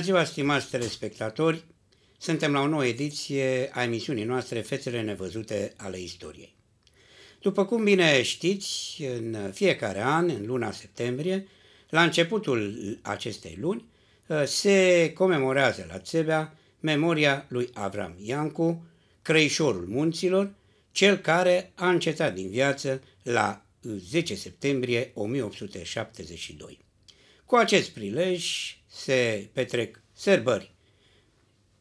Bună ziua, stimați telespectatori! Suntem la o nouă ediție a emisiunii noastre Fețele nevăzute ale istoriei. După cum bine știți, în fiecare an, în luna septembrie, la începutul acestei luni, se comemorează la Țebea memoria lui Avram Iancu, creișorul munților, cel care a încetat din viață la 10 septembrie 1872. Cu acest prilej se petrec serbări.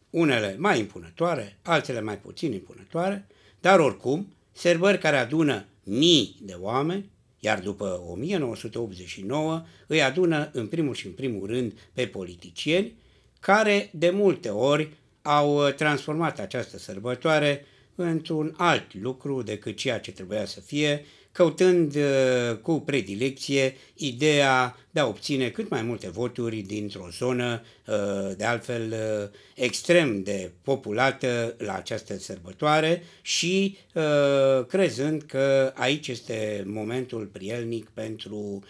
Unele mai impunătoare, altele mai puțin impunătoare, dar oricum serbări care adună mii de oameni, iar după 1989 îi adună în primul și în primul rând pe politicieni, care de multe ori au uh, transformat această sărbătoare într-un alt lucru decât ceea ce trebuia să fie căutând uh, cu predilecție ideea de a obține cât mai multe voturi dintr-o zonă uh, de altfel uh, extrem de populată la această sărbătoare și crezând că aici este momentul prielnic pentru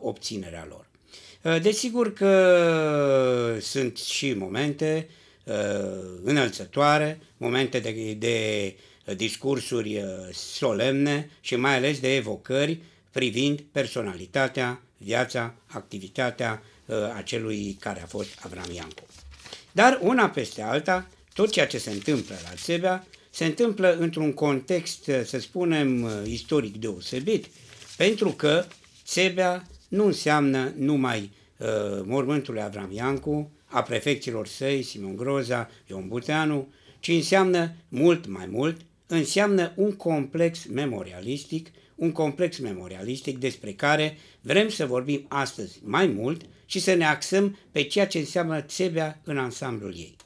obținerea lor. Desigur că sunt și momente înălțătoare, momente de, de discursuri uh, solemne și mai ales de evocări privind personalitatea, viața, activitatea uh, acelui care a fost Avram Iancu. Dar una peste alta, tot ceea ce se întâmplă la Sebea se întâmplă într-un context, uh, să spunem, istoric deosebit, pentru că Sebea nu înseamnă numai uh, mormântul lui Avram Iancu, a prefecților săi, Simon Groza, Ion Buteanu, ci înseamnă mult mai mult înseamnă un complex memorialistic, un complex memorialistic despre care vrem să vorbim astăzi mai mult și să ne axăm pe ceea ce înseamnă Țebea în ansamblul ei.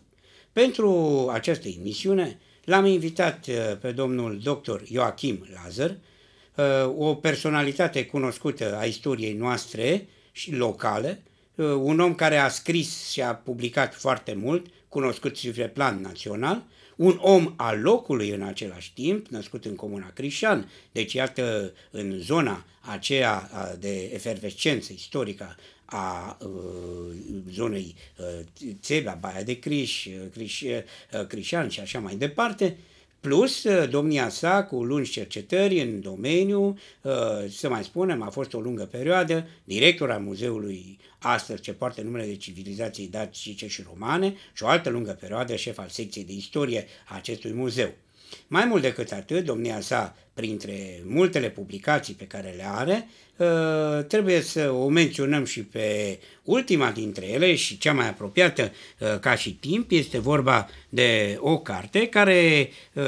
Pentru această emisiune l-am invitat uh, pe domnul dr. Joachim Lazar, uh, o personalitate cunoscută a istoriei noastre și locale, uh, un om care a scris și a publicat foarte mult, cunoscut și pe plan național, un om al locului în același timp, născut în comuna Crișan, deci iată în zona aceea de efervescență istorică a uh, zonei uh, Țebea, Baia de Criș, uh, Criș, uh, Crișan și așa mai departe, uh, Plus, uh, domnia sa, cu lungi cercetări în domeniu, uh, să mai spunem, a fost o lungă perioadă director al muzeului astăzi ce poartă numele de civilizații dacice și romane și o altă lungă perioadă șef al secției de istorie a acestui muzeu. Mai mult decât atât, domnia sa, printre multele publicații pe care le are, ă, trebuie să o menționăm și pe ultima dintre ele și cea mai apropiată ă, ca și timp, este vorba de o carte care ă,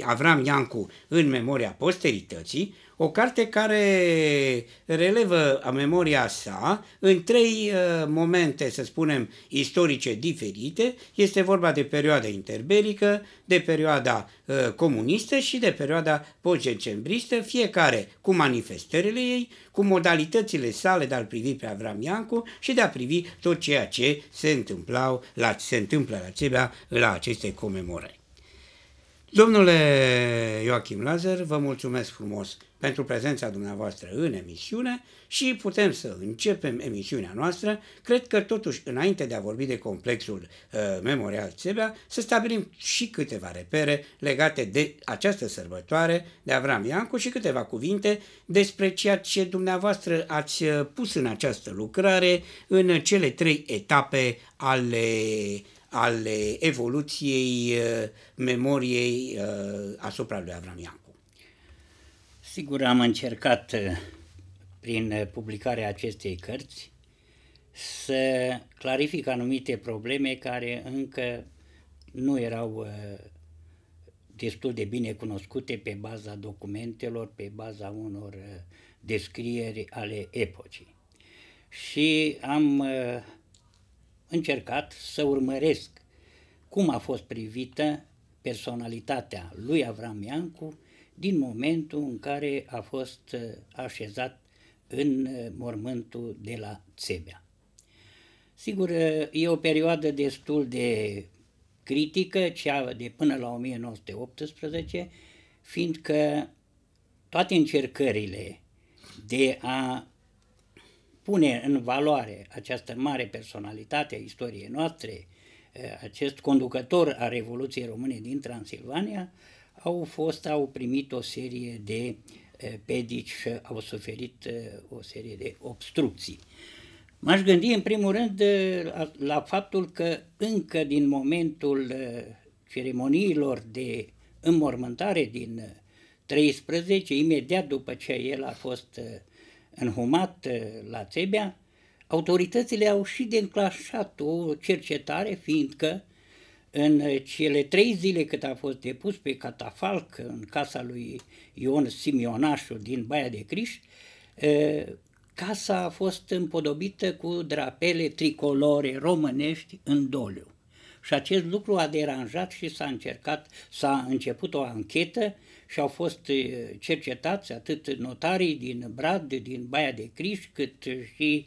Avram Iancu în memoria posterității o carte care relevă a memoria sa în trei uh, momente, să spunem, istorice diferite. Este vorba de perioada interbelică, de perioada uh, comunistă și de perioada postdecembristă, fiecare cu manifestările ei, cu modalitățile sale de a-l privi pe Avram Iancu și de a privi tot ceea ce se, întâmplau la, se întâmplă la Țebea la aceste comemorări. Domnule Joachim Lazar, vă mulțumesc frumos pentru prezența dumneavoastră în emisiune și putem să începem emisiunea noastră. Cred că totuși, înainte de a vorbi de complexul uh, Memorial Țebea, să stabilim și câteva repere legate de această sărbătoare de Avram Iancu și câteva cuvinte despre ceea ce dumneavoastră ați uh, pus în această lucrare în cele trei etape ale ale evoluției uh, memoriei uh, asupra lui Avram Iancu. Sigur, am încercat uh, prin uh, publicarea acestei cărți să clarific anumite probleme care încă nu erau uh, destul de bine cunoscute pe baza documentelor, pe baza unor descrieri ale epocii. Și am încercat să urmăresc cum a fost privită personalitatea lui Avram Iancu din momentul în care a fost uh, așezat în uh, mormântul de la Țebea. Sigur, uh, e o perioadă destul de critică, cea de până la 1918, fiindcă toate încercările de a pune în valoare această mare personalitate a istoriei noastre, acest conducător a Revoluției Române din Transilvania, au fost, au primit o serie de pedici și au suferit o serie de obstrucții. M-aș gândi în primul rând la, faptul că încă din momentul ceremoniilor de înmormântare din 13, imediat după ce el a fost înhumat la Țebea, autoritățile au și declanșat o cercetare, fiindcă în uh, cele trei zile cât a fost depus pe catafalc în casa lui Ion Simionașu din Baia de Criș, uh, casa a fost împodobită cu drapele tricolore românești în doliu. Și acest lucru a deranjat și s-a încercat, s-a început o anchetă și au fost uh, cercetați atât notarii din Brad, din Baia de Criș, cât și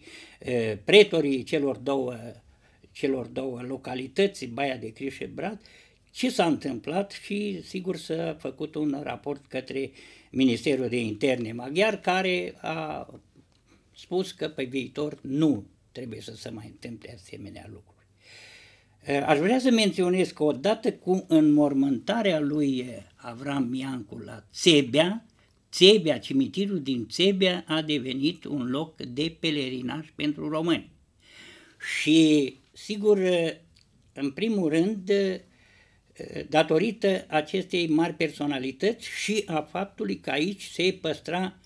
pretorii celor două celor două localități, Baia de Criș și Brad, ce s-a întâmplat și sigur s-a făcut un raport către Ministerul de Interne maghiar care a spus că pe viitor nu trebuie să se mai întâmple asemenea lucruri. Aș vrea să menționez că odată cu înmormântarea lui Avram Iancu la Țebea, Țebea, cimitirul din Țebea a devenit un loc de pelerinaj pentru români. Și Sigur, în primul rând, datorită acestei mari personalități și a faptului că aici se păstra,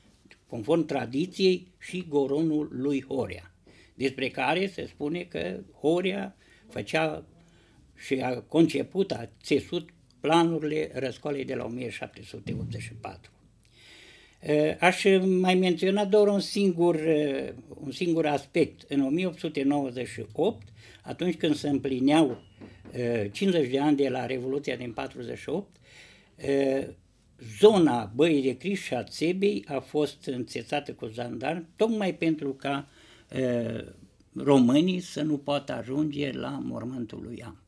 conform tradiției, și goronul lui Horea, despre care se spune că Horea făcea și a conceput, a țesut planurile răscoalei de la 1784. Aș mai menționa doar un singur, un singur aspect. În 1898, atunci când se împlineau 50 de ani de la Revoluția din 48, zona Băii de Criș și a Țebei a fost înțețată cu zandar, tocmai pentru ca românii să nu poată ajunge la mormântul lui Am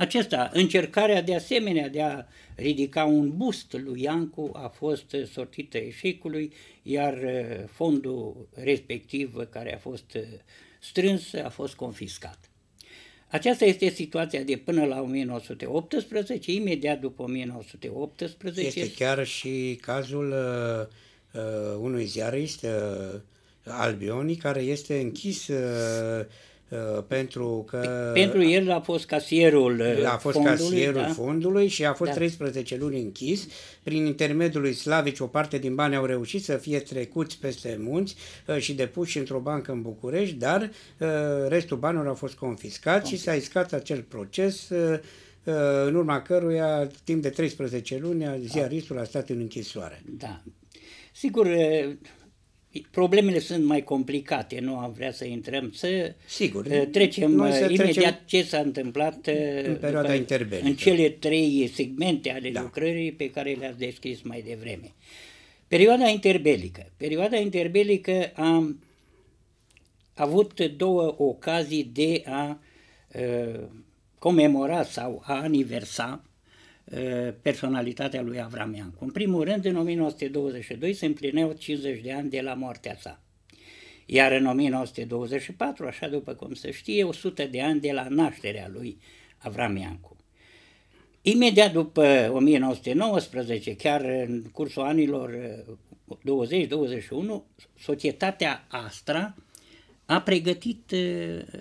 acesta, încercarea de asemenea de a ridica un bust lui Iancu a fost sortită eșecului, iar uh, fondul respectiv care a fost uh, strâns a fost confiscat. Aceasta este situația de până la 1918, imediat după 1918. Este chiar și cazul uh, uh, unui ziarist uh, Albioni care este închis uh, Uh, pentru că... Pentru el a fost casierul A uh, fost fondului, casierul da? fondului și a fost da. 13 luni închis. Prin intermediul lui Slavici o parte din bani au reușit să fie trecuți peste munți uh, și depuși într-o bancă în București, dar restul banilor au fost confiscați Confiscat. și s-a iscat acel proces în urma căruia, timp de 13 luni, ziaristul a stat în închisoare. Da. Sigur, Problemele sunt mai complicate, nu am vrea să intrăm, să Sigur, uh, trecem noi să uh, imediat trecem ce s-a întâmplat în uh, perioada care, interbelică. În cele trei segmente ale da. lucrării pe care le-ați descris mai devreme. Perioada interbelică. Perioada interbelică am avut două ocazii de a uh, comemora sau a aniversa Eh, personalitatea lui Avram Iancu. În primul rând, în 1922 se împlineau 50 de ani de la moartea sa. Iar în 1924, așa după cum se știe, 100 de ani de la nașterea lui Avram Iancu. Imediat după 1919, chiar în cursul anilor 20-21, societatea Astra a pregătit, eh,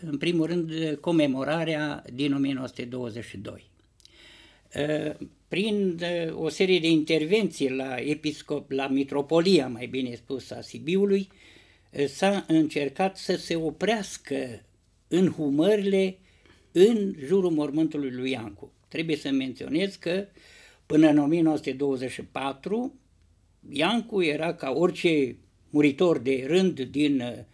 în primul rând, comemorarea din 1922. Eh, prin eh, o serie de intervenții la episcop, la mitropolia, mai bine spus, a Sibiului, eh, s-a încercat să se oprească în humările în jurul mormântului lui Iancu. Trebuie să menționez că până în 1924 Iancu era ca orice muritor de rând din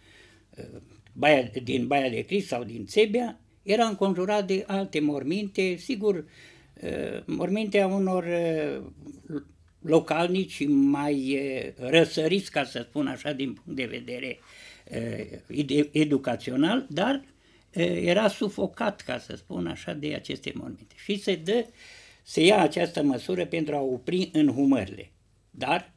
Baia, din Baia de Crist sau din Țebea, era înconjurat de alte morminte, sigur, mormintea eh, unor eh, localnici mai eh, răsăriți, ca să spun așa, din punct de vedere educațional, dar era sufocat, ca să spun așa, de aceste morminte. Și se dă, se ia această măsură pentru a opri înhumările. Dar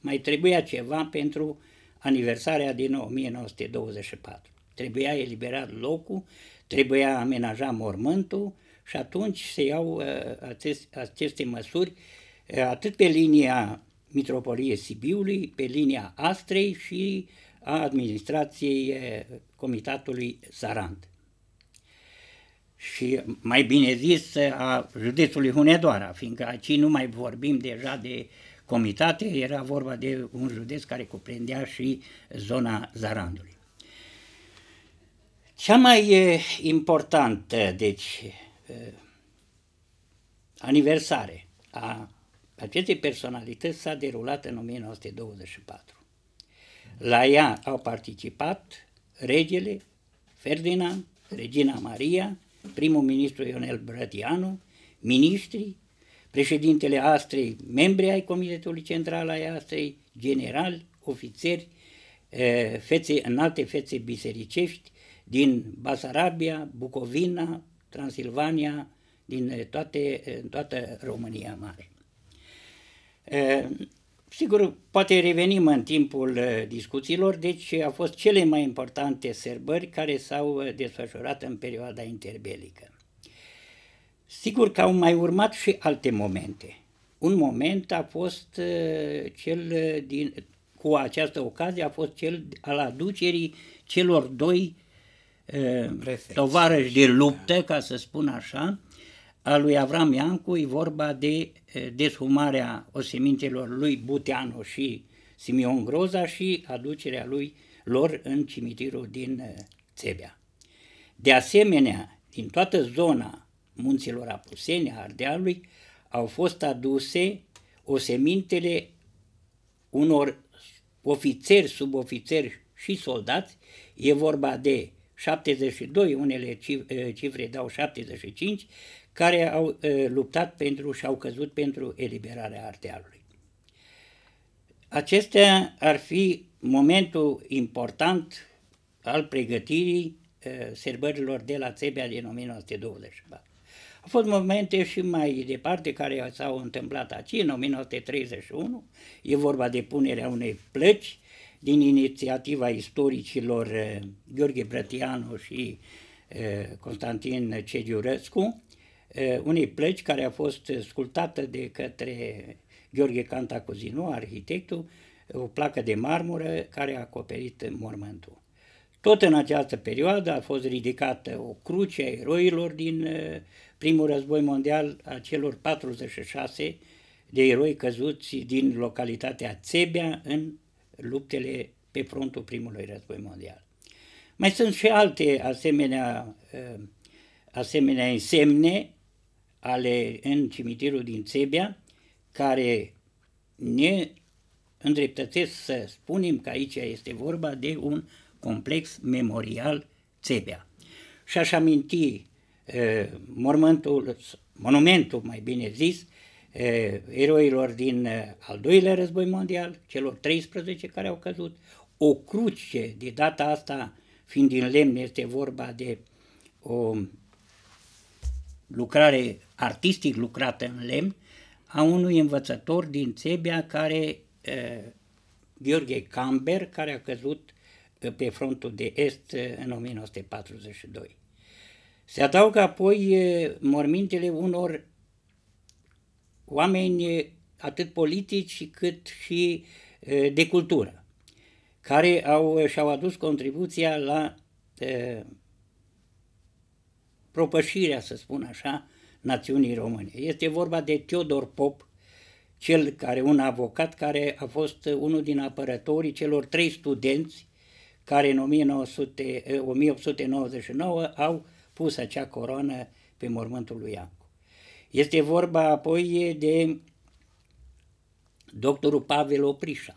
mai trebuia ceva pentru aniversarea din 1924. Trebuia eliberat locul, trebuia amenaja mormântul, și atunci se iau uh, acest, aceste măsuri uh, atât pe linia Mitropoliei Sibiului, pe linia Astrei și a administrației uh, Comitatului Sarand. Și mai bine zis a județului Hunedoara, fiindcă aici nu mai vorbim deja de comitate, era vorba de un județ care cuprindea și zona Zarandului. Cea mai importantă, deci, Uh, aniversare a acestei personalități s-a derulat în 1924. La ea au participat regele Ferdinand, regina Maria, primul ministru Ionel Brătianu, ministri, președintele Astrei, membri ai Comitetului Central ai Astrei, generali, ofițeri, uh, fețe, înalte fețe bisericești din Basarabia, Bucovina, Transilvania, din eh, toate, eh, toată România Mare. Eh, sigur, poate revenim în timpul discuțiilor, deci au fost cele mai importante sărbări care s-au desfășurat în perioada interbelică. Sigur că au mai urmat și alte momente. Un moment a fost cel din, cu această ocazie a fost cel al aducerii celor doi uh, tovarăș de luptă, ca să spun așa, a lui Avram Iancu, e vorba de eh, deshumarea osemintelor lui Buteanu și Simion Groza și aducerea lui lor în cimitirul din eh, Țebea. De asemenea, din toată zona munților Apuseni, a Ardealului, au fost aduse osemintele unor ofițeri, subofițeri și soldați. E vorba de 72, unele eh, cifre dau 75, care au eh, luptat pentru și au căzut pentru eliberarea Ardealului. Acestea ar fi momentul important al pregătirii eh, serbărilor de la Țebea din 1924. Au fost momente și mai departe care s-au întâmplat aici, în 1931, e vorba de punerea unei plăci din inițiativa istoricilor eh, Gheorghe Brătianu și eh, Constantin Cediurescu, eh, unei plăci care a fost sculptată de către Gheorghe Cantacuzino, arhitectul, o placă de marmură care a acoperit mormântul. Tot în această perioadă a fost ridicată o cruce a eroilor din primul război mondial, a celor 46 de eroi căzuți din localitatea Țebea în luptele pe frontul primului război mondial. Mai sunt și alte asemenea, uh, asemenea însemne ale în cimitirul din Țebia, care ne îndreptățesc să spunem că aici este vorba de un complex memorial Țebea. Și aș aminti uh, mormântul, monumentul, mai bine zis, eroilor din al doilea război mondial, celor 13 care au căzut, o cruce, de data asta fiind din lemn, este vorba de o lucrare artistic lucrată în lemn, a unui învățător din Țebia care, Gheorghe Camber, care a căzut pe frontul de est în 1942. Se adaugă apoi mormintele unor oameni eh, atât politici cât și eh, de cultură, care au, și-au adus contribuția la uh, propășirea, să spun așa, națiunii române. Este vorba de Teodor Pop, cel care, un avocat care a fost unul din apărătorii celor trei studenți care în 1900, 1899 au pus acea coroană pe mormântul lui Iacob. Este vorba apoi de doctorul Pavel Oprișa,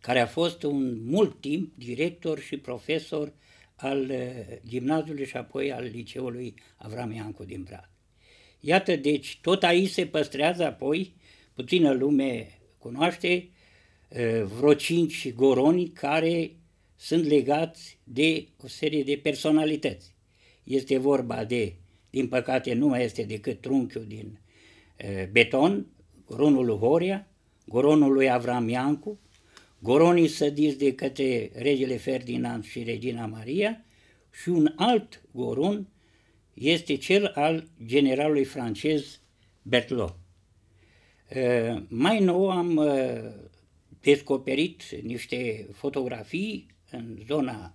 care a fost un mult timp director și profesor al eh, gimnaziului și apoi al liceului Avram Iancu din Brad. Iată, deci, tot aici se păstrează apoi, puțină lume cunoaște, eh, vreo cinci goroni care sunt legați de o serie de personalități. Este vorba de din păcate nu mai este decât trunchiul din beton, goronul lui Horia, goronul lui Avram Iancu, goronii sădiți de către regele Ferdinand și regina Maria și un alt goron este cel al generalului francez Bertlot. mai nou am descoperit niște fotografii în zona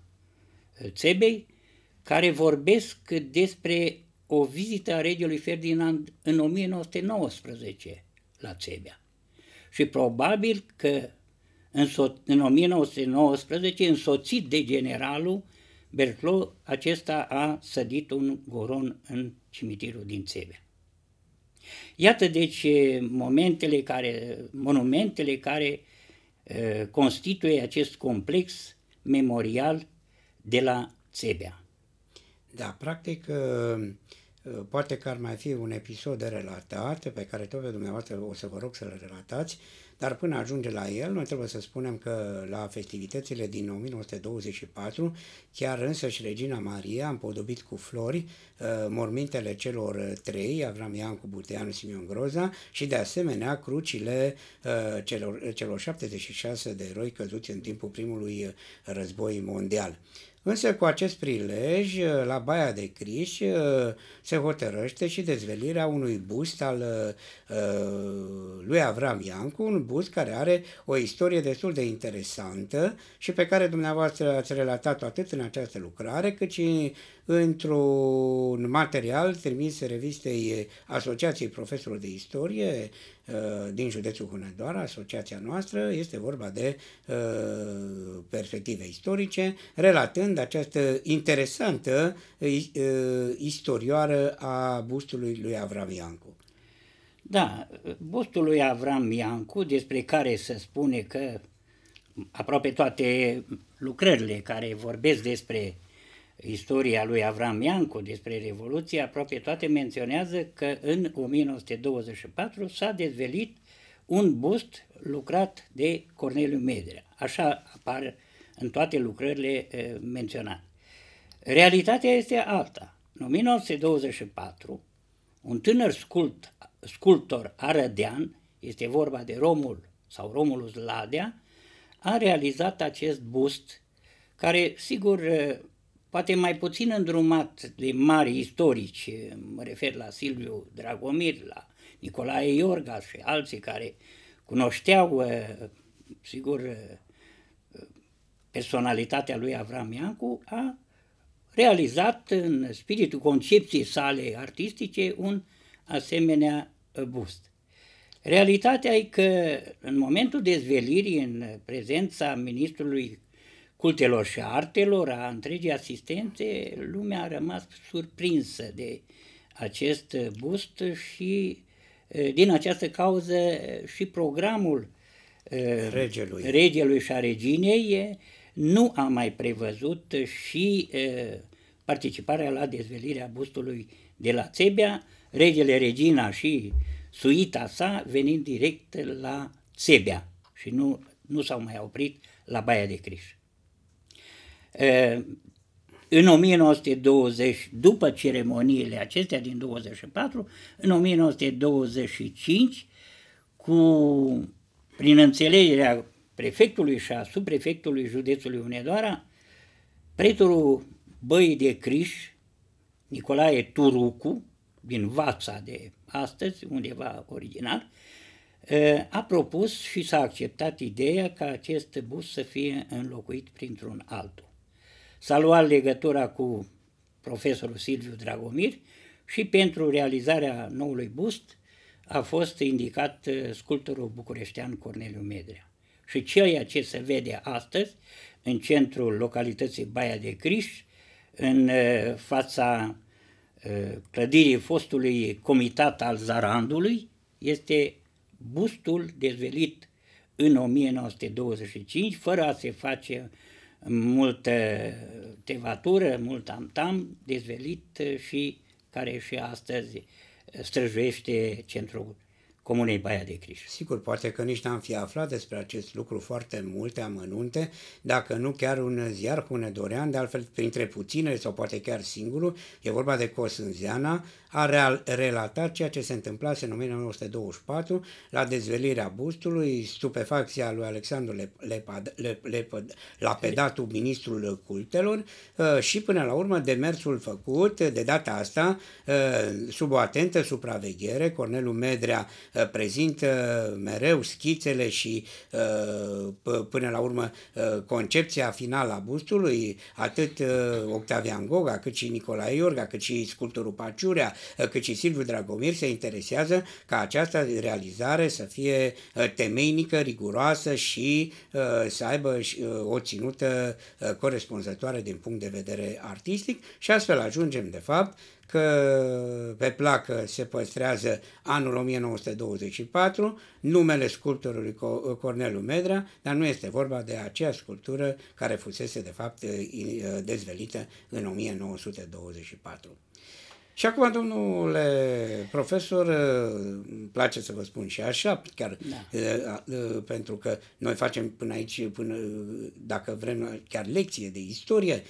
Țebei care vorbesc despre o vizită a regelui Ferdinand în 1919 la Țebea. Și probabil că în, în 1919, însoțit de generalul, Berclo, acesta a sădit un goron în cimitirul din Țebea. Iată deci momentele care, monumentele care constituie acest complex memorial de la Țebea. Da, practic uh, Eh, poate că ar mai fi un episod de relatat pe care tot pe dumneavoastră o să vă rog să-l relatați, dar până ajunge la el, noi trebuie să spunem că la festivitățile din 1924, chiar și Regina Maria a împodobit cu flori eh, mormintele celor trei, Avram Iancu, Buteanu, Simeon Groza și de asemenea crucile eh, celor, celor 76 de eroi căzuți în timpul primului război mondial. Însă cu acest prilej, uh, la Baia de Criș uh, se hotărăște și dezvelirea unui bust al uh, lui Avram Iancu, un bust care are o istorie destul de interesantă și pe care dumneavoastră ați relatat-o atât în această lucrare, cât și într-un material trimis revistei Asociației Profesorilor de Istorie Uh, din județul Hunedoara, asociația noastră, este vorba de uh, perspective istorice, relatând această interesantă uh, istorioară a bustului lui Avram Iancu. Da, bustul lui Avram Iancu, despre care se spune că aproape toate lucrările care vorbesc despre istoria lui Avram Iancu despre Revoluție, aproape toate menționează că în 1924 s-a dezvelit un bust lucrat de Corneliu Medrea. Așa apar în toate lucrările menționate. Realitatea este alta. În 1924, un tânăr sculpt, sculptor arădean, este vorba de Romul sau Romulus Ladea, a realizat acest bust, care, sigur, poate mai puțin îndrumat de mari istorici, mă refer la Silviu Dragomir, la Nicolae Iorga și alții care cunoșteau, ă, sigur, ă, personalitatea lui Avram Iancu, a realizat în spiritul concepției sale artistice un asemenea bust. Realitatea e că în momentul dezvelirii în prezența ministrului cultelor și artelor, a întregii asistențe, lumea a rămas surprinsă de acest bust și din această cauză și programul regelui, regelui și a reginei nu a mai prevăzut și participarea la dezvelirea bustului de la Țebea, regele, regina și suita sa venind direct la Țebea și nu, nu s-au mai oprit la Baia de Criș. În 1920, după ceremoniile acestea din 24, în 1925, cu, prin înțelegerea prefectului și a subprefectului județului Unedoara, pretorul Băii de Criș, Nicolae Turucu, din Vața de astăzi, undeva originar, a propus și s-a acceptat ideea ca acest bus să fie înlocuit printr-un altul. S-a luat legătura cu profesorul Silviu Dragomir și pentru realizarea noului bust a fost indicat uh, sculptorul bucureștean Corneliu Medrea. Și ceea ce se vede astăzi în centrul localității Baia de Criș, în uh, fața uh, clădirii fostului comitat al Zarandului, este bustul dezvelit în 1925, fără a se face multă tevatură, mult amtam, dezvelit eh, și care și astăzi eh, străjuiește centrul Comunei Baia de Criș. Sigur, poate că nici n-am fi aflat despre acest lucru foarte multe amănunte, dacă nu chiar un ziar cu hunedorean, de altfel printre puținele sau poate chiar singurul, e vorba de Cosânziana, a real, relatat ceea ce se întâmplase în 1924 la dezvelirea bustului, stupefacția lui Alexandru Lepad, Lep, Lep, Lep, Lapedatul, ministrul cultelor ă, și până la urmă demersul făcut de data asta ă, sub o atentă supraveghere, Cornelul Medrea Uh, prezintă mereu schițele și uh, până la urmă uh, concepția finală a bustului, atât Octavian Goga, cât și Nicolae Iorga, cât și sculptorul Paciurea, cât și Silviu Dragomir se interesează ca această realizare să fie temeinică, riguroasă și să aibă o ținută corespunzătoare din punct de vedere artistic și astfel ajungem de fapt că pe placă se păstrează anul 1924, numele sculptorului Cornelu Medra, dar nu este vorba de acea sculptură care fusese de fapt dezvelită în 1924. Și acum, domnule profesor, îmi place să vă spun și așa, chiar da. pentru că noi facem până aici, până dacă vrem, chiar lecție de istorie.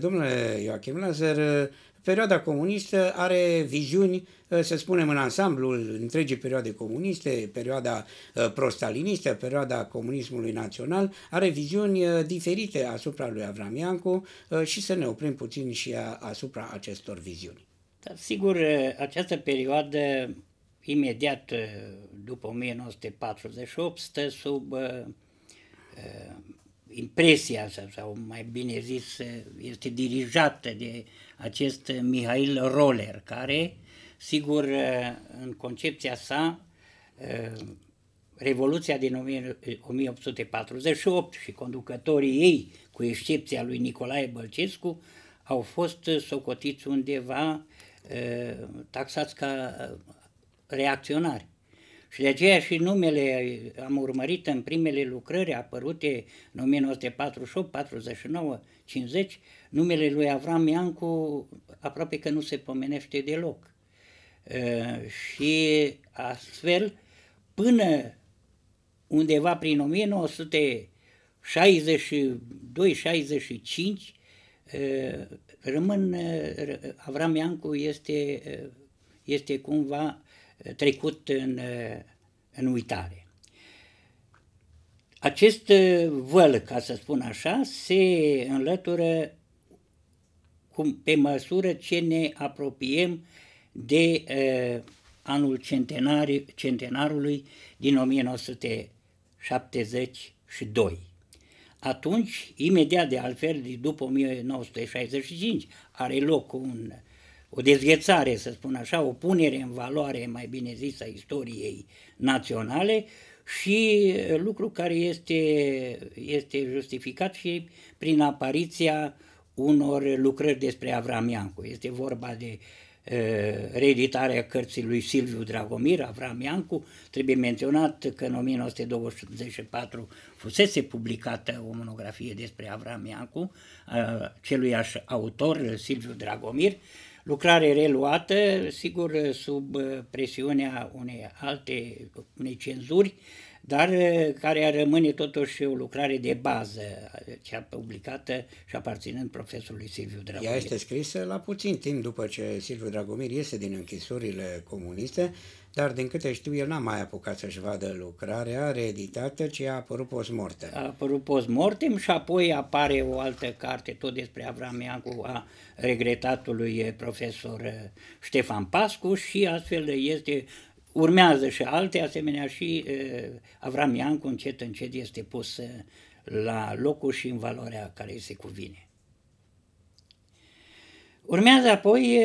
Domnule Ioachim Lazar, perioada comunistă are viziuni, să spunem, în ansamblul întregii perioade comuniste, perioada prostalinistă, perioada comunismului național, are viziuni diferite asupra lui Avramiancu, și să ne oprim puțin și asupra acestor viziuni. Dar sigur, această perioadă, imediat după 1948, stă sub uh, impresia sau mai bine zis, este dirijată de acest Mihail Roller, care, sigur, în concepția sa, Revoluția din 1848 și conducătorii ei, cu excepția lui Nicolae Bălcescu, au fost socotiți undeva taxați ca reacționari. Și de aceea și numele am urmărit în primele lucrări apărute în 1948, 49, 50, numele lui Avram Iancu aproape că nu se pomenește deloc. și astfel, până undeva prin 62 65 Rămân, uh, Avram Iancu este, uh, este cumva uh, trecut în, în uitare. Acest văl, ca să spun așa, se înlătură cum, pe măsură ce ne apropiem de uh, anul centenari, centenarului din 1972. Atunci, imediat de altfel, după 1965, are loc un, o dezghețare, să spun așa, o punere în valoare, mai bine zis, a istoriei naționale și lucru care este, este justificat și prin apariția unor lucrări despre Avramiancu. Este vorba de uh, reeditarea cărții lui Silviu Dragomir, Avram Iancu. Trebuie menționat că în 1924 fusese publicată o monografie despre Avram Iancu, aș autor, Silviu Dragomir, lucrare reluată, sigur, sub presiunea unei alte, unei cenzuri, dar eh, care rămâne totuși o lucrare de bază, eh, cea publicată și aparținând profesorului Silviu Dragomir. Ea este scrisă la puțin timp după ce Silviu Dragomir iese din închisorile comuniste, dar din câte știu el n-a mai apucat să-și vadă lucrarea reeditată, ci a apărut post-morte. A apărut postmortem și apoi apare o altă carte tot despre Avram Iancu a regretatului profesor eh, Ștefan Pascu și astfel este urmează și alte asemenea și Avram Iancu încet încet este pus la locul și în valoarea care îi se cuvine. Urmează apoi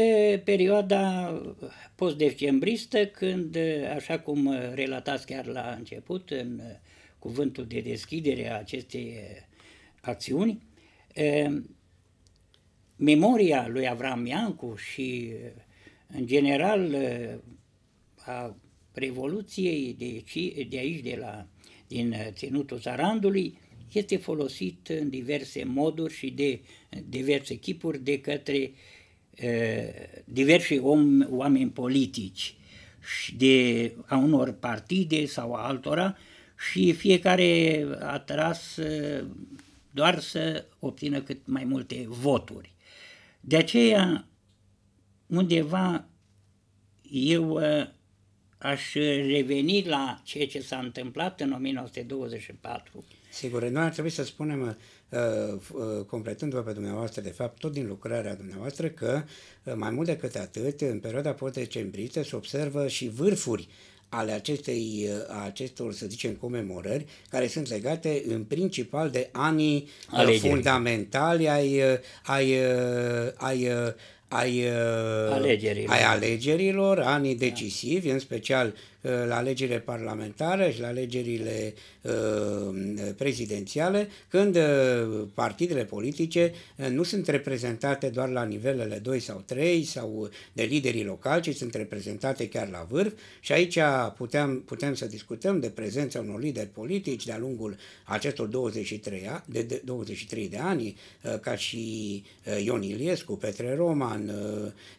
perioada postdecembristă, când, așa cum relatați chiar la început, în cuvântul de deschidere a acestei acțiuni, memoria lui Avram Iancu și, în general, a Revoluției de, aici, de aici, de la, din uh, Ținutul Zarandului, este folosit în diverse moduri și de diverse chipuri de către e, uh, diversi om, oameni politici de a unor partide sau a altora și fiecare a tras uh, doar să obțină cât mai multe voturi. De aceea, undeva eu aș reveni la ceea ce s-a întâmplat în 1924. Sigur, noi ar trebui să spunem, uh, uh, completându-vă pe dumneavoastră, de fapt, tot din lucrarea dumneavoastră, că uh, mai mult decât atât, în perioada post-decembriste se observă și vârfuri ale acestei, acestor, să zicem, comemorări, care sunt legate în principal de anii Alegeri. fundamentali ai, ai, ai, ai ai, uh, alegerilor. ai alegerilor, anii decisivi, da. în special Uh, la alegerile parlamentare și la alegerile uh, prezidențiale, când uh, partidele politice nu sunt reprezentate doar la nivelele 2 sau 3 sau de liderii locali, ci sunt reprezentate chiar la vârf și aici putem, putem să discutăm de prezența unor lideri politici de-a lungul acestor 23, de, de, 23 de ani, ca și Ion Iliescu, Petre Roman,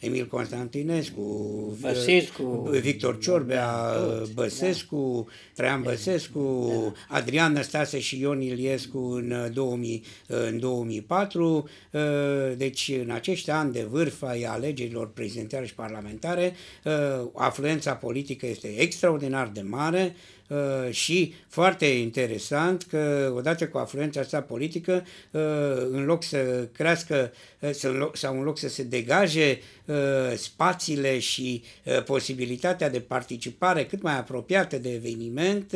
Emil Constantinescu, Băsescu, Victor Ciorbea, da. Băsescu, da. Traian Băsescu, da. Adrian Năstase și Ion Iliescu în, 2000, uh, uh, în 2004. Uh, deci în acești ani de vârf ai alegerilor prezidențiale și parlamentare, afluența politică este extraordinar de mare, Eh, și foarte interesant că odată cu afluența asta politică, eh, în loc să crească eh, sau în loc să se degaje spațiile și posibilitatea de participare cât mai apropiată de eveniment,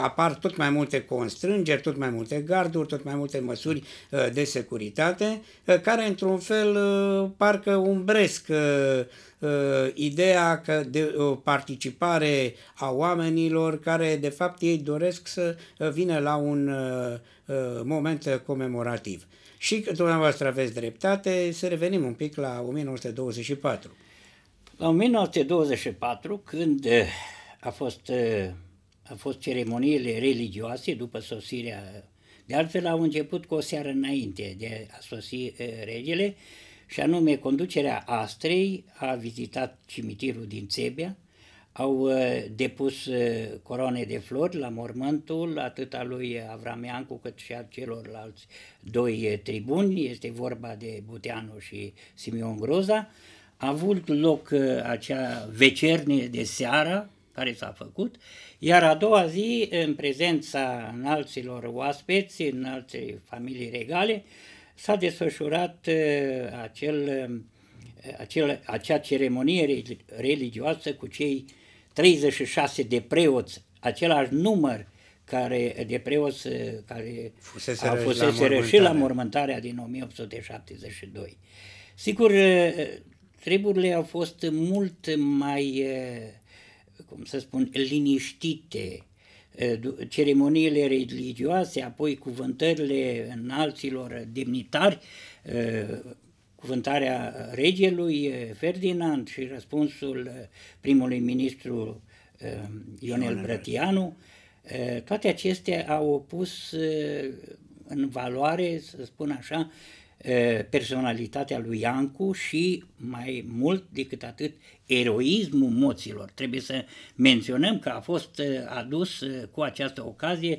apar tot mai multe constrângeri, tot mai multe garduri, tot mai multe măsuri de securitate, care într-un fel parcă umbresc Uh, ideea că de o participare a oamenilor care de fapt ei doresc să uh, vină la un uh, moment comemorativ. Și dumneavoastră aveți dreptate, să revenim un pic la 1924. La 1924, când a fost, a fost ceremoniile religioase după sosirea, de altfel au început cu o seară înainte de a sosi regele, uh, și anume conducerea Astrei a vizitat cimitirul din Țebea, au uh, depus uh, coroane de flori la mormântul atât al lui Avrameancu cât și al celorlalți doi uh, tribuni, este vorba de Buteanu și Simeon Groza. A avut loc acea vecernie de seară care s-a făcut, iar a doua zi, în prezența înalților oaspeți, înalții familii regale, s-a desfășurat uh, acel, uh, acel, acea ceremonie religioasă cu cei 36 de preoți, același număr care, de preoți uh, care fusese au fuseseră la și la mormântarea din 1872. Sigur, treburile au fost mult mai, cum să spun, liniștite, ceremoniile religioase, apoi cuvântările înalților demnitari, cuvântarea regelui Ferdinand și răspunsul primului ministru Ionel Brătianu, toate acestea au pus în valoare, să spun așa, personalitatea lui Iancu și mai mult decât atât eroismul moților. Trebuie să menționăm că a fost adus cu această ocazie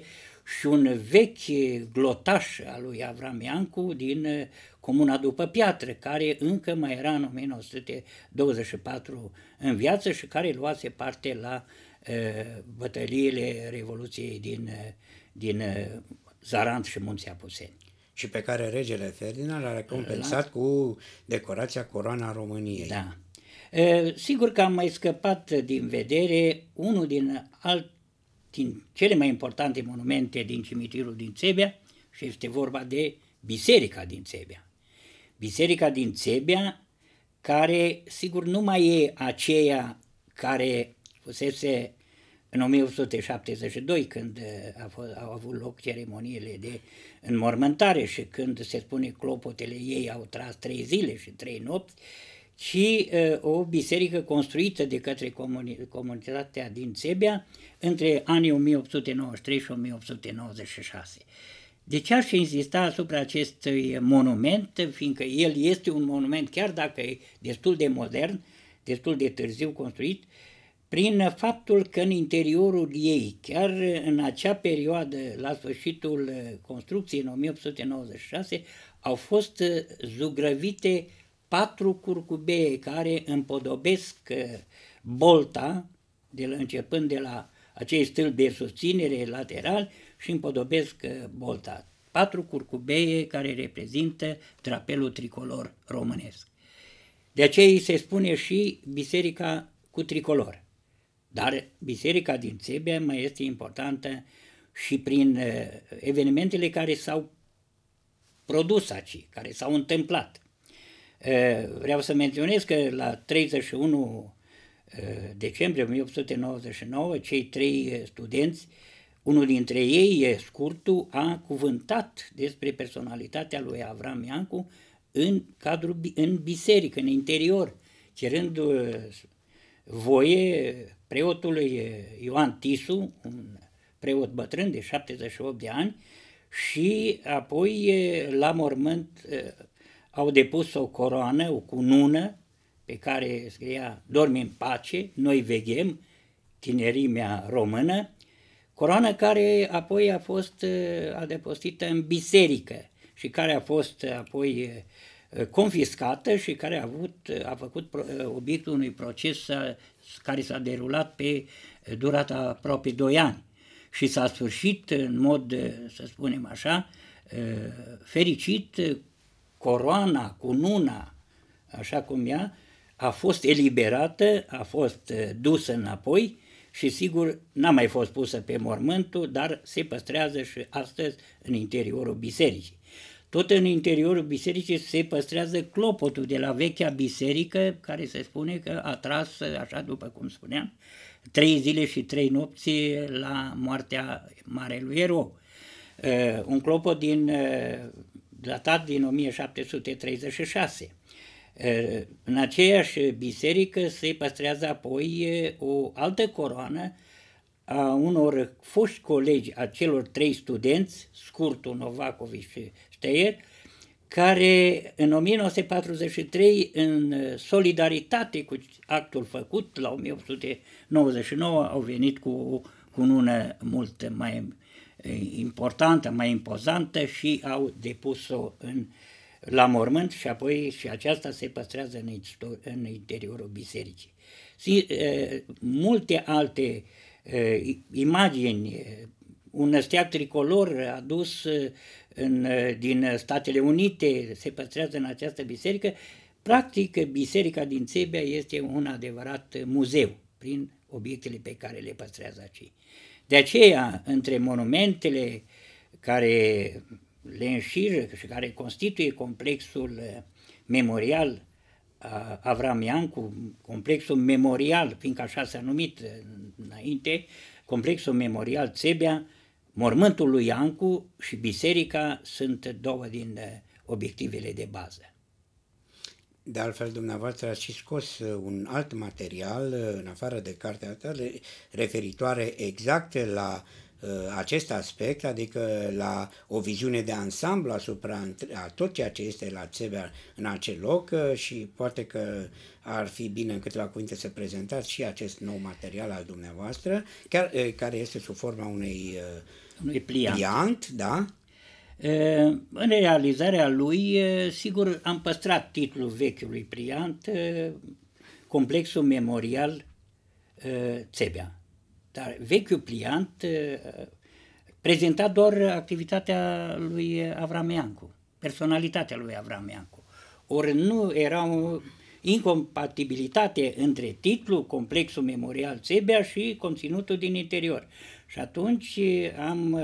și un vechi glotaș al lui Avram Iancu din Comuna după Piatră, care încă mai era în 1924 în viață și care luase parte la bătăliile Revoluției din, din Zarant și Munții Apuseni și pe care regele Ferdinand l-a recompensat la... cu decorația Coroana României. Da. E, sigur că am mai scăpat din vedere unul din, alt, din cele mai importante monumente din cimitirul din Țebea și este vorba de Biserica din Țebea. Biserica din Țebea care sigur nu mai e aceea care fusese în 1872 când uh, a, fost, au avut loc ceremoniile de în mormântare și când se spune clopotele ei au tras trei zile și trei nopți, ci uh, o biserică construită de către comuni- comunitatea din Țebea între anii 1893 și 1896. De ce aș insista asupra acestui monument, fiindcă el este un monument, chiar dacă e destul de modern, destul de târziu construit, uh, prin faptul că în interiorul ei, chiar în acea perioadă, la sfârșitul uh, construcției, în 1896, au fost uh, zugrăvite patru curcubee care împodobesc uh, bolta, de la, începând de la acei stâlpi de susținere lateral și împodobesc bolta. Patru curcubee care reprezintă drapelul tricolor românesc. De aceea se spune și biserica cu tricolor. Dar biserica din Țebia mai este importantă și prin uh, evenimentele care s-au produs aici, care s-au întâmplat. Uh, vreau să menționez că la 31 uh, decembrie 1899, cei trei studenți, unul dintre ei, Scurtu, a cuvântat despre personalitatea lui Avram Iancu în, cadrul, în biserică, în interior, cerând voie preotului Ioan Tisu, un preot bătrân de 78 de ani, și apoi la mormânt au depus o coroană, o cunună, pe care scria Dormi în pace, noi veghem, tinerimea română, coroană care apoi a fost adepostită în biserică și care a fost apoi Uh, confiscată și care a, avut, uh, a făcut uh, obiectul unui proces care s-a derulat pe durata aproape 2 ani și s-a sfârșit în mod, să spunem așa, fericit, coroana, cununa, așa cum ea, a fost eliberată, a fost dusă înapoi și sigur n-a mai fost pusă pe mormântul, dar se păstrează și astăzi în interiorul bisericii. Tot în interiorul bisericii se păstrează clopotul de la vechea biserică, care se spune că a tras, așa după cum spuneam, trei zile și trei nopți la moartea Marelui Erou. Uh, un clopot din, uh, datat din 1736. Uh, în aceeași biserică se păstrează apoi o altă coroană a unor foști colegi, a celor trei studenți, Scurtu, Novakovici și Steier, care în 1943, în solidaritate cu actul făcut la 1899, au venit cu o cunună mult mai eh, importantă, mai impozantă și au depus-o în, la mormânt și apoi și aceasta se păstrează în, în interiorul bisericii. Si, e, eh, multe alte uh, imagini, un steag tricolor adus în, din Statele Unite se păstrează în această biserică. Practic, biserica din Țebea este un adevărat muzeu prin obiectele pe care le păstrează acei. De aceea, între monumentele care le înșiră și care constituie complexul memorial Avramian cu complexul memorial, fiindcă așa s-a numit înainte, complexul memorial Țebea, mormântul lui Iancu și biserica sunt două din eh, obiectivele de bază. De altfel, dumneavoastră ați și scos eh, un alt material, eh, în afară de cartea ta, referitoare exact la Uh, acest aspect, adică la o viziune de ansamblu asupra a tot ceea ce este la Țevea în acel loc uh, și poate că ar fi bine în câteva cuvinte să prezentați și acest nou material al dumneavoastră, chiar, uh, care este sub forma unei unui pliant. pliant da? În realizarea lui, sigur, am păstrat titlul vechiului pliant, Complexul Memorial Țebea dar vechiul pliant uh, prezenta doar activitatea lui Avrameancu, personalitatea lui Avrameancu. Ori nu era o incompatibilitate între titlu, complexul memorial Țebea și conținutul din interior. Și atunci uh, am uh,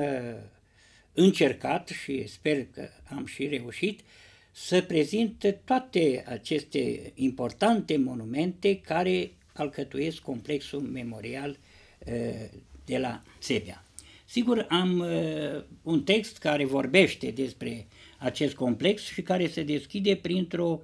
încercat și sper că am și reușit să prezint toate aceste importante monumente care alcătuiesc complexul memorial Eh, de la Sebea. Sigur, am eh, un text care vorbește despre acest complex și care se deschide printr-o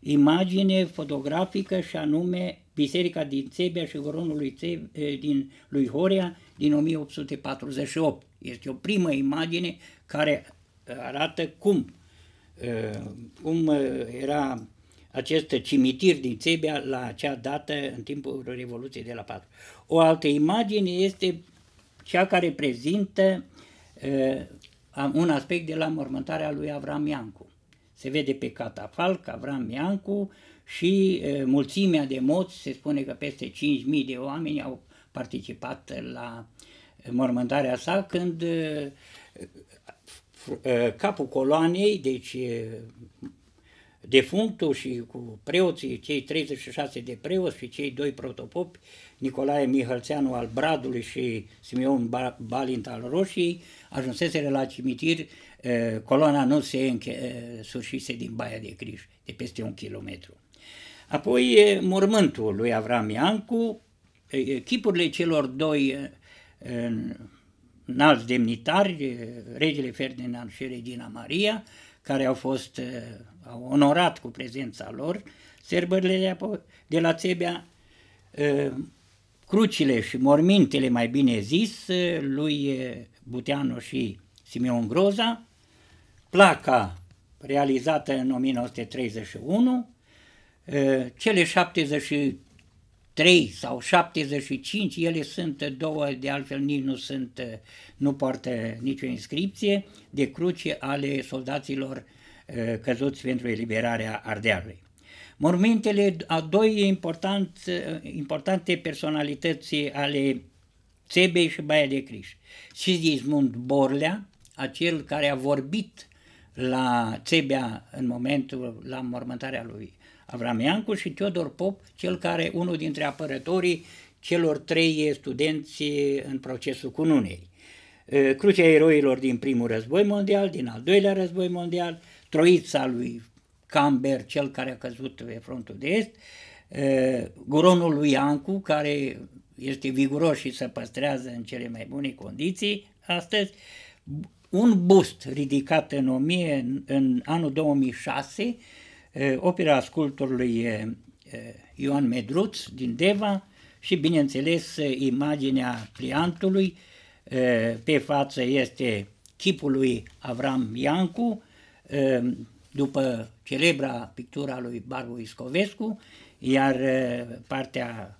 imagine fotografică și anume Biserica din Sebea și Goronul lui, Țe- eh, din, lui Horea din 1848. Este o primă imagine care arată cum, cum era acest cimitir din Țebea la acea dată, în timpul Revoluției de la 4. O altă imagine este cea care prezintă uh, un aspect de la mormântarea lui Avram Iancu. Se vede pe catafalc Avram Iancu și uh, mulțimea de moți, se spune că peste 5.000 de oameni au participat la mormântarea sa, când uh, uh capul coloanei, deci uh, defunctul și cu preoții, cei 36 de preoți și cei doi protopopi, Nicolae Mihălțeanu al Bradului și Simeon Balint al Roșii, ajunseseră la cimitir, coloana nu se înche, sfârșise din Baia de Criș, de peste un kilometru. Apoi mormântul lui Avram Iancu, chipurile celor doi înalți demnitari, regele Ferdinand și Regina Maria, care au fost eh, au onorat cu prezența lor, sărbările de la Țebea, eh, crucile și mormintele, mai bine zis, eh, lui Buteanu și Simeon Groza, placa realizată în 1931, cele 70 3 sau 75, ele sunt două, de altfel nici nu sunt, nu poartă nicio inscripție, de cruce ale soldaților eh, căzuți pentru eliberarea Ardealului. Mormintele a doi important, eh, importante personalități ale Țebei și Baia de Criș. Sigismund Borlea, acel care a vorbit la Țebea în momentul, la mormântarea lui Iancu și Teodor Pop, cel care unul dintre apărătorii celor trei studenți în procesul cununei. Crucea eroilor din primul război mondial, din al doilea război mondial, troița lui Camber, cel care a căzut pe frontul de est, guronul lui Iancu, care este viguros și se păstrează în cele mai bune condiții astăzi, un bust ridicat în, 1000, în anul 2006 opera sculptorului Ioan Medruț din Deva și, bineînțeles, imaginea pliantului. Pe față este chipul lui Avram Iancu, după celebra pictura lui Barbu Iscovescu, iar partea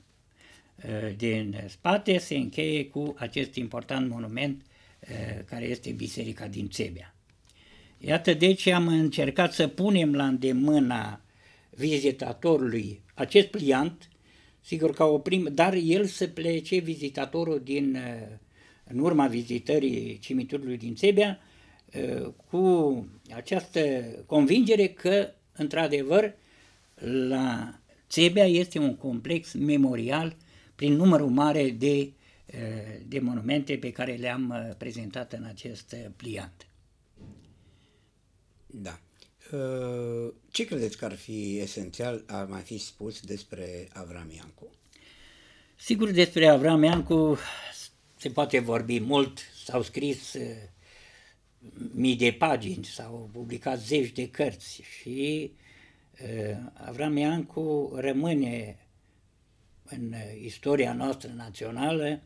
din spate se încheie cu acest important monument care este Biserica din Țebea. Iată de ce am încercat să punem la îndemâna vizitatorului acest pliant, sigur că o prim, dar el să plece vizitatorul din, uh, în urma vizitării cimitirului din Țebea uh, cu această convingere că, într-adevăr, la Țebea este un complex memorial prin numărul mare de, uh, de monumente pe care le-am prezentat în acest pliant. Da. Uh, ce credeți că ar fi esențial a mai fi spus despre Avram Iancu? Sigur, despre Avram Iancu se poate vorbi mult, s-au scris uh, mii de pagini, s-au publicat zeci de cărți și uh, Avram Iancu rămâne în istoria noastră națională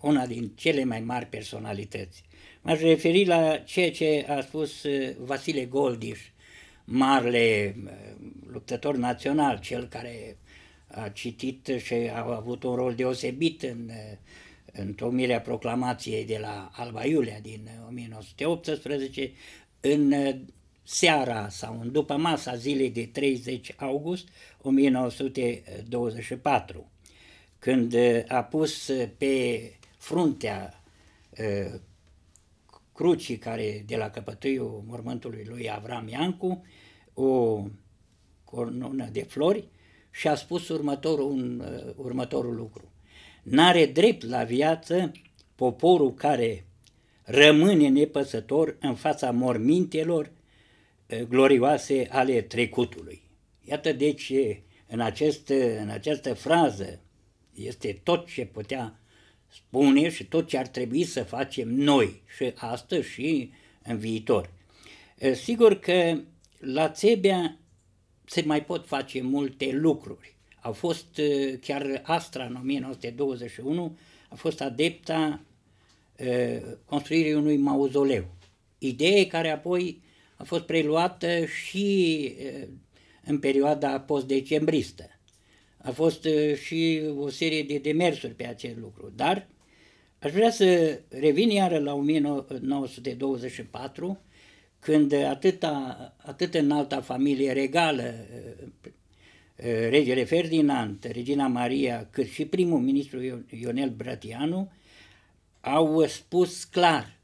una din cele mai mari personalități. M-aș referi la ceea ce a spus uh, Vasile Goldiș, marele uh, luptător național, cel care a citit și a avut un rol deosebit în uh, întomirea proclamației de la Alba Iulia din 1918, în seara sau în după masa zilei de 30 august 1924, când a pus pe fruntea crucii care de la căpătâiul mormântului lui Avram Iancu, o cornună de flori și a spus următorul, un, uh, următorul lucru. N-are drept la viață poporul care rămâne nepăsător în fața mormintelor uh, glorioase ale trecutului. Iată deci în, acest, în această frază este tot ce putea spune și tot ce ar trebui să facem noi și astăzi și în viitor. Sigur că la Țebea se mai pot face multe lucruri. A fost chiar Astra în 1921, a fost adepta construirii unui mauzoleu. Idee care apoi a fost preluată și în perioada postdecembristă. A fost uh, și o serie de demersuri pe acest lucru, dar aș vrea să revin iară la 1924, când atâta, atât în alta familie regală, uh, uh, regele Ferdinand, regina Maria, cât și primul ministru Ionel Brătianu, au spus clar,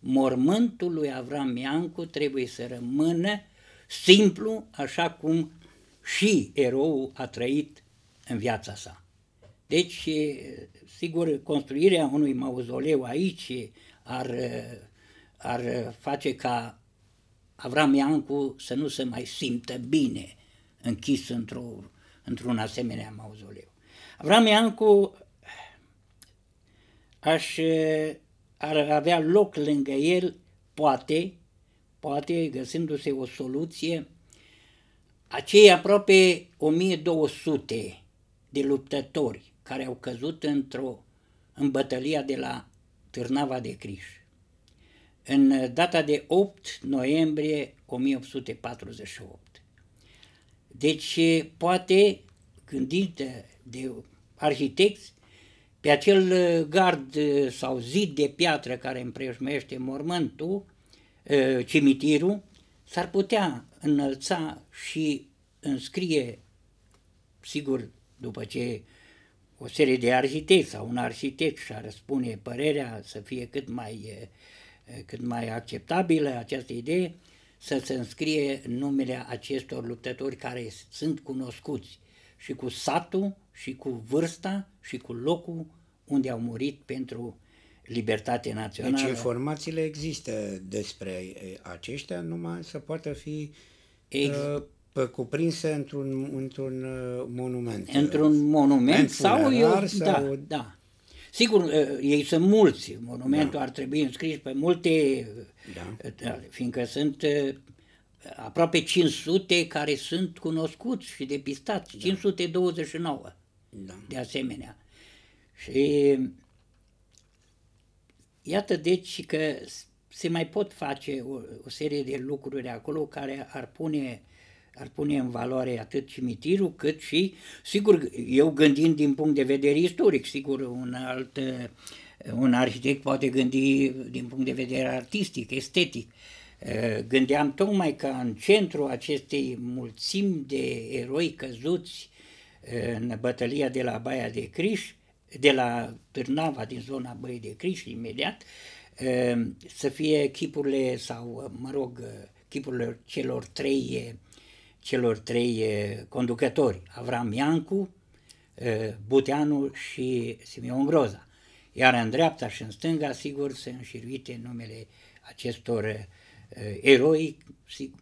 mormântul lui Avram Iancu trebuie să rămână simplu, așa cum și eroul a trăit în viața sa. Deci, sigur, construirea unui mauzoleu aici ar, ar face ca Avram Iancu să nu se mai simtă bine închis într-o, într-un asemenea mauzoleu. Avram Iancu aș, ar avea loc lângă el, poate, poate găsindu-se o soluție, acei aproape 1200 de luptători care au căzut într-o în bătălia de la Târnava de Criș. În data de 8 noiembrie 1848. Deci, poate, gândit de arhitecți, pe acel gard sau zid de piatră care împrejmește mormântul, ă, cimitirul, s-ar putea înălța și înscrie, sigur, după ce o serie de arhitecți sau un arhitect și a răspune părerea să fie cât mai, cât mai acceptabilă această idee, să se înscrie numele acestor luptători care sunt cunoscuți și cu satul, și cu vârsta, și cu locul unde au murit pentru libertate națională. Deci informațiile există despre aceștia, numai să poată fi Ex- uh, cuprinse într-un, într-un uh, monument. Într-un monument sau eu, da, sau... da, da. Sigur, uh, ei sunt mulți, monumentul da. ar trebui înscris pe multe, da. Uh, da fiindcă sunt aproape 500 care sunt cunoscuți și depistați, da. 529 da. de asemenea. Și iată deci că se mai pot face o, o serie de lucruri acolo care ar pune ar pune în valoare atât cimitirul cât și, sigur, eu gândind din punct de vedere istoric, sigur, un alt, un arhitect poate gândi din punct de vedere artistic, estetic. Gândeam tocmai ca în centru acestei mulțimi de eroi căzuți în bătălia de la Baia de Criș, de la Târnava din zona Băi de Criș imediat, să fie chipurile sau, mă rog, chipurile celor trei celor trei conducători, Avram Iancu, Buteanu și Simeon Groza. Iar în dreapta și în stânga, sigur, se înșiruite numele acestor eroi,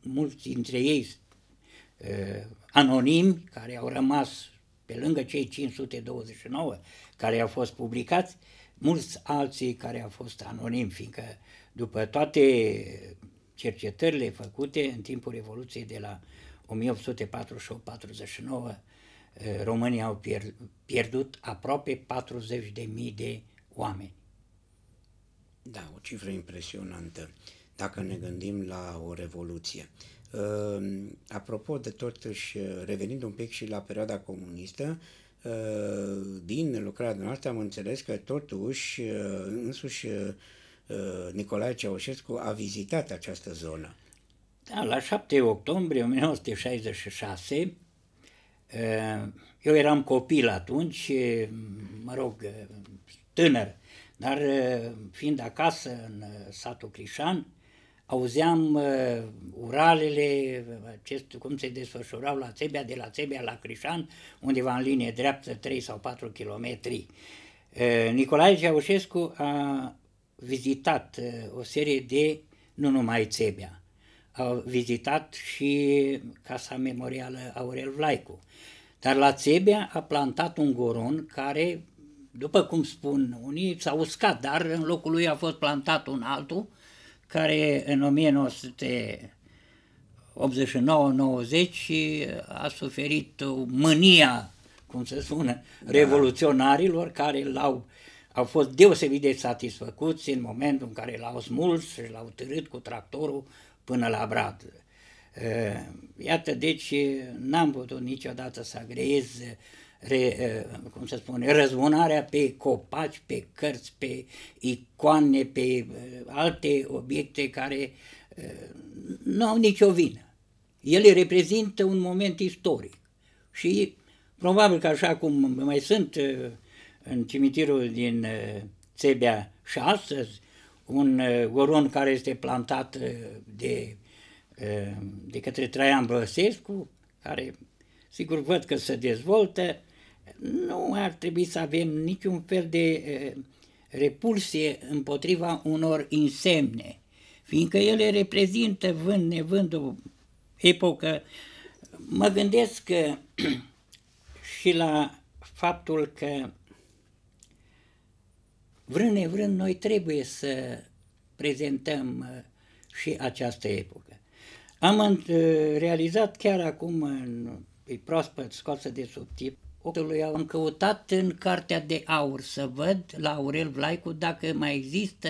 mulți dintre ei anonimi, care au rămas pe lângă cei 529 care au fost publicați, mulți alții care au fost anonimi, fiindcă după toate cercetările făcute în timpul Revoluției de la 1848-49, eh, românii au pierdut aproape 40.000 de de oameni. Da, o cifră impresionantă, dacă ne gândim la o revoluție. Eh, apropo de totuși, revenind un pic și la perioada comunistă, eh, din lucrarea dumneavoastră am înțeles că totuși însuși Nicolae Ceaușescu a vizitat această zonă. Da, la 7 octombrie 1966, eu eram copil atunci, mă rog, tânăr, dar fiind acasă în satul Crișan, auzeam uralele, acest, cum se desfășurau la Țebea, de la Țebea la Crișan, undeva în linie dreaptă, 3 sau 4 kilometri. Nicolae Ceaușescu a vizitat o serie de, nu numai Țebea, a vizitat și Casa Memorială Aurel Vlaicu. Dar la Țebea a plantat un goron care, după cum spun unii, s-a uscat, dar în locul lui a fost plantat un altul, care în 1989-90 a suferit mânia, cum se spune, da. revoluționarilor care l-au au fost deosebit de satisfăcuți în momentul în care l-au smuls și l-au târât cu tractorul până la brad. Iată, deci n-am putut niciodată să agreiez, re, cum să spune, răzbunarea pe copaci, pe cărți, pe icoane, pe alte obiecte care nu au nicio vină. Ele reprezintă un moment istoric și probabil că așa cum mai sunt în cimitirul din Țebea și astăzi, un uh, goron care este plantat uh, de, uh, de către Traian Băsescu, care sigur văd că se dezvoltă, nu ar trebui să avem niciun fel de repulsie împotriva unor insemne, fiindcă ele reprezintă vând nevând o epocă. Mă gândesc că și la faptul că vrând nevrând, noi trebuie să prezentăm uh, și această epocă. Am uh, realizat chiar acum, în, e proaspăt scoasă de sub tip, am căutat în cartea de aur să văd la Aurel Vlaicu dacă mai există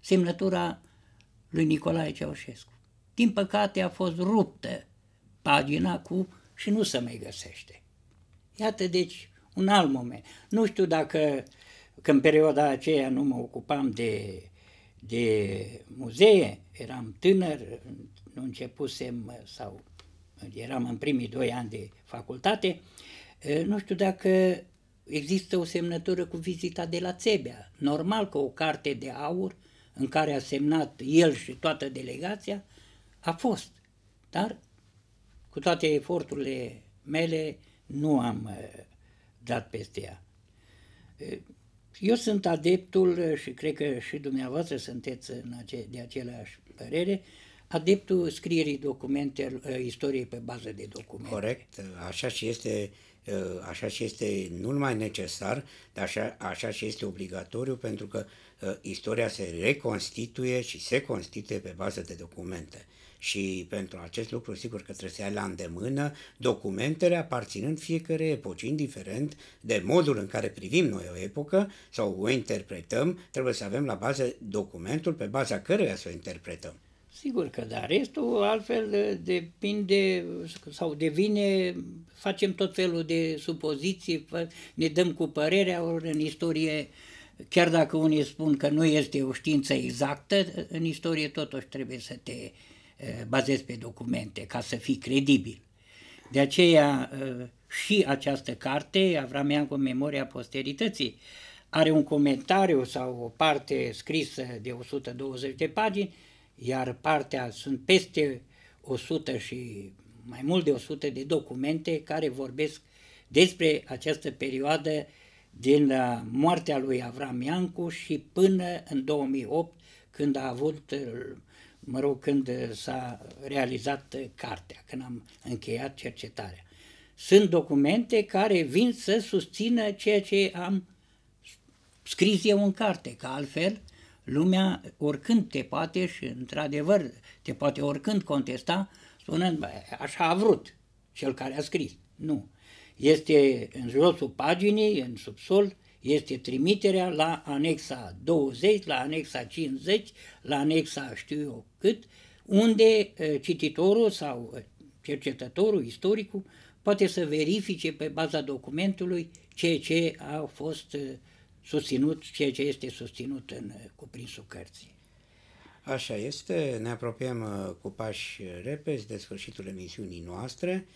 semnătura lui Nicolae Ceaușescu. Din păcate a fost ruptă pagina cu și nu se mai găsește. Iată deci un alt moment. Nu știu dacă că în perioada aceea nu mă ocupam de, de muzee, eram tânăr, nu începusem sau eram în primii doi ani de facultate, nu știu dacă există o semnătură cu vizita de la Țebea. Normal că o carte de aur în care a semnat el și toată delegația a fost. Dar cu toate eforturile mele nu am dat peste ea. Eu sunt adeptul, eh, și cred că și dumneavoastră sunteți în ace- de aceleași părere, adeptul scrierii documente, eh, istoriei pe bază de documente. Corect, așa și este, eh, așa și este nu numai necesar, dar așa, așa și este obligatoriu pentru că istoria se reconstituie și se constituie pe bază de documente. Și pentru acest lucru, sigur că trebuie să ai la îndemână documentele aparținând fiecare epoci, indiferent de modul în care privim noi o epocă sau o interpretăm, trebuie să avem la bază documentul pe baza căruia să o interpretăm. Sigur că da, restul altfel uh, depinde sau devine, facem tot felul de supoziții, ne dăm cu părerea ori în istorie, chiar dacă unii spun că nu este o știință exactă, în istorie totuși trebuie să te bazezi pe documente ca să fii credibil. De aceea și această carte, Avramianco Memoria Posterității, are un comentariu sau o parte scrisă de 120 de pagini, iar partea sunt peste 100 și mai mult de 100 de documente care vorbesc despre această perioadă din moartea lui Avram Iancu și până în 2008, când a avut mă rog, când s-a realizat cartea, când am încheiat cercetarea. Sunt documente care vin să susțină ceea ce am scris eu în carte, că altfel lumea oricând te poate și într-adevăr te poate oricând contesta spunând, bă, așa a vrut cel care a scris. Nu. Este în josul paginii, în subsol, este trimiterea la anexa 20, la anexa 50, la anexa știu eu cât, unde ă, cititorul sau ă, cercetătorul, istoricul, poate să verifice pe baza documentului ceea ce a fost ă, susținut, ceea ce este susținut în cuprinsul cărții. Așa este, ne apropiem cu pași repezi de sfârșitul emisiunii noastre.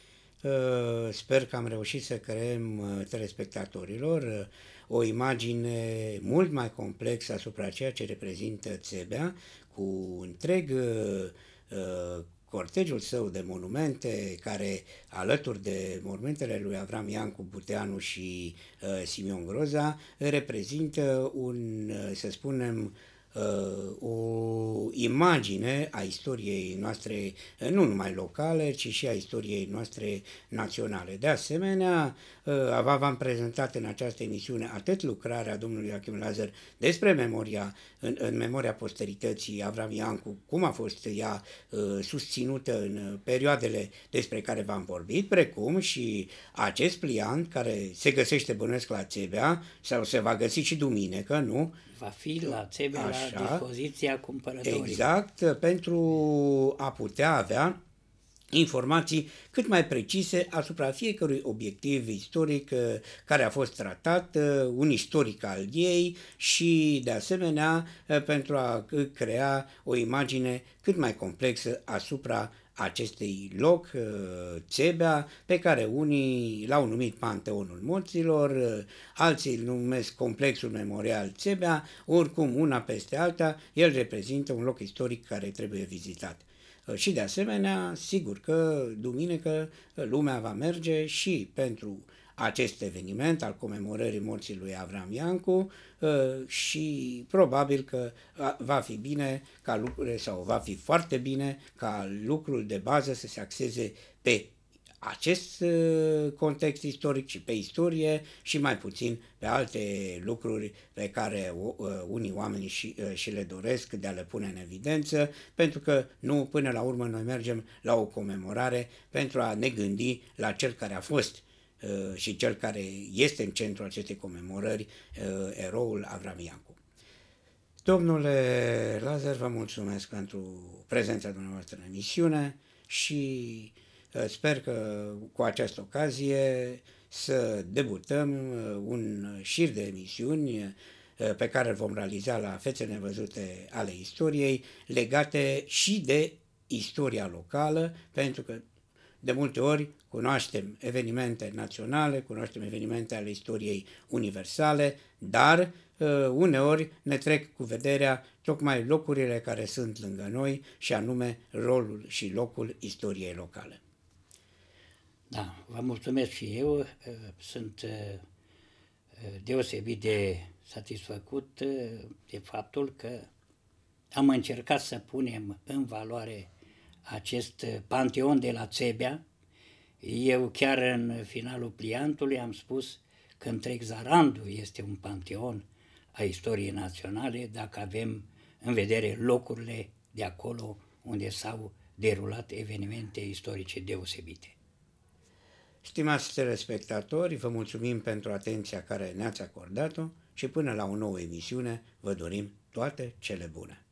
Sper că am reușit să creăm telespectatorilor o imagine mult mai complexă asupra ceea ce reprezintă Țebea, cu întreg uh, uh cortegiul său de monumente, care alături de monumentele lui Avram Iancu Buteanu și uh, Simion Groza, reprezintă un, uh, să spunem, Uh, o imagine a istoriei noastre, uh, nu numai locale, ci și a istoriei noastre naționale. De asemenea, uh, v-am prezentat în această emisiune atât lucrarea domnului Achim Lazar despre memoria, în, în memoria posterității Avram Iancu, cum a fost ea susținută în perioadele despre care v-am vorbit, precum și acest pliant care se găsește bănesc la Țebea sau se va găsi și duminică, nu? va fi la țebe Așa, la dispoziția cumpărătorilor. Exact, pentru a putea avea informații cât mai precise asupra fiecărui obiectiv istoric uh, care a fost tratat, uh, un istoric al ei și, de asemenea, uh, pentru a crea o imagine cât mai complexă asupra acestui loc, uh, Țebea, pe care unii l-au numit Panteonul Morților, uh, alții îl numesc Complexul Memorial Țebea, oricum una peste alta, el reprezintă un loc istoric care trebuie vizitat. Uh, și de asemenea, sigur că duminică lumea va merge și pentru acest eveniment al comemorării morții lui Avram Iancu uh, și probabil că uh, va fi bine ca lucrurile sau va fi foarte bine ca lucrul de bază să se axeze pe acest uh, context istoric și pe istorie și mai puțin pe alte lucruri pe care unii oameni și, și le doresc de a le pune în evidență, pentru că nu, până la urmă, noi mergem la o comemorare pentru a ne gândi la cel care a fost uh, Uh, și cel care este în centrul acestei comemorări, uh, eroul Avram Iancu. Domnule Lazar, vă mulțumesc pentru prezența dumneavoastră în emisiune și uh, sper că cu această ocazie să debutăm un șir de emisiuni pe care îl vom realiza la fețe nevăzute ale istoriei, legate și de istoria locală, pentru că de multe ori cunoaștem evenimente naționale, cunoaștem evenimente ale istoriei universale, dar uh, uneori ne trec cu vederea tocmai locurile care sunt lângă noi și anume rolul și locul istoriei locale. Da, vă mulțumesc și eu. Uh, sunt uh, deosebit de satisfăcut de faptul că am încercat să punem în valoare acest uh, panteon de la Țebea. Eu chiar în finalul pliantului am spus că întreg Zarandu este un panteon a istoriei naționale dacă avem în vedere locurile de acolo unde s-au derulat evenimente istorice deosebite. Stimați telespectatori, vă mulțumim pentru atenția care ne-ați acordat-o și până la o nouă emisiune vă dorim toate cele bune.